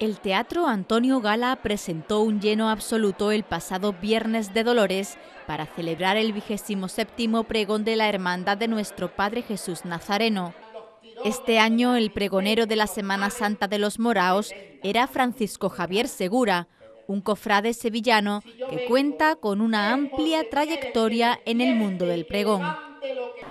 El Teatro Antonio Gala presentó un lleno absoluto el pasado viernes de Dolores para celebrar el vigésimo séptimo pregón de la Hermandad de nuestro Padre Jesús Nazareno. Este año el pregonero de la Semana Santa de los Moraos era Francisco Javier Segura, un cofrade sevillano que cuenta con una amplia trayectoria en el mundo del pregón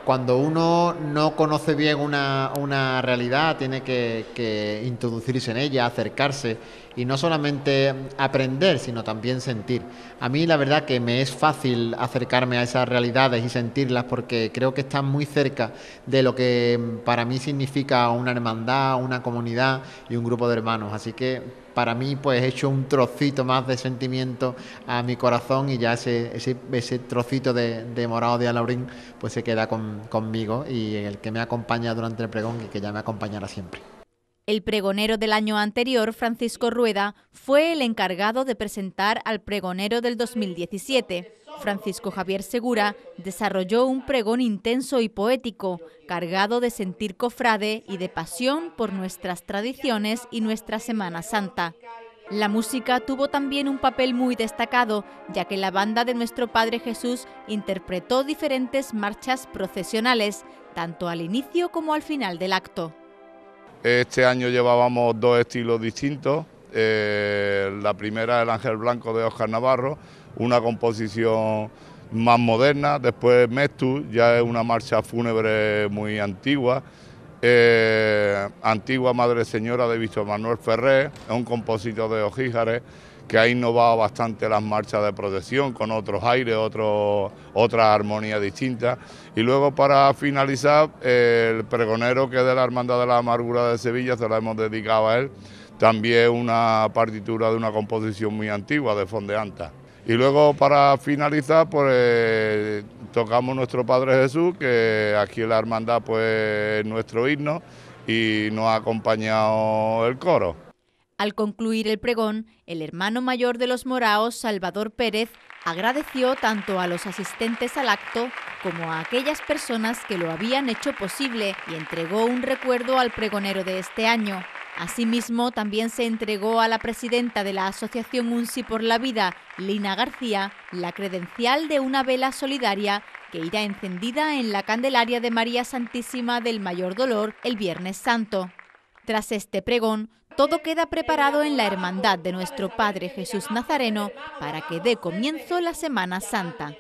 cuando uno no conoce bien una, realidad, tiene que, que, introducirse en ella, acercarse y no solamente aprender, sino también sentir. A mí la verdad que me es fácil acercarme a esas realidades y sentirlas porque creo que están muy cerca de lo que para mí significa una hermandad, una comunidad y un grupo de hermanos. Así que para mí pues hecho un trocito más de sentimiento a mi corazón y ya ese, ese, ese trocito de, de, morado de Alaurín pues se queda conmigo y el que me acompaña durante el pregón y que ya me acompañará siempre. El pregonero del año anterior, Francisco Rueda, fue el encargado de presentar al pregonero del 2017. Francisco Javier Segura desarrolló un pregón intenso y poético, cargado de sentir cofrade y de pasión por nuestras tradiciones y nuestra Semana Santa. La música tuvo también un papel muy destacado, ya que la banda de nuestro Padre Jesús interpretó diferentes marchas procesionales, tanto al inicio como al final del acto. Este año llevábamos dos estilos distintos. Eh, la primera, el Ángel Blanco de Oscar Navarro, una composición más moderna. Después, Mestu, ya es una marcha fúnebre muy antigua. Eh, antigua Madre Señora de Víctor Manuel Ferré, un compositor de Ojíjares que ha innovado bastante las marchas de protección con otros aires, otras armonías distintas. Y luego para finalizar, el pregonero que es de la Hermandad de la Amargura de Sevilla, se la hemos dedicado a él, también una partitura de una composición muy antigua de Fondeanta. Y luego para finalizar, pues tocamos nuestro Padre Jesús, que aquí la hermandad pues nuestro himno y nos ha acompañado el coro. Al concluir el pregón, el hermano mayor de los moraos, Salvador Pérez, agradeció tanto a los asistentes al acto como a aquellas personas que lo habían hecho posible y entregó un recuerdo al pregonero de este año, Asimismo, también se entregó a la presidenta de la Asociación UNSI por la Vida, Lina García, la credencial de una vela solidaria que irá encendida en la Candelaria de María Santísima del Mayor Dolor el Viernes Santo. Tras este pregón, todo queda preparado en la hermandad de nuestro Padre Jesús Nazareno para que dé comienzo la Semana Santa.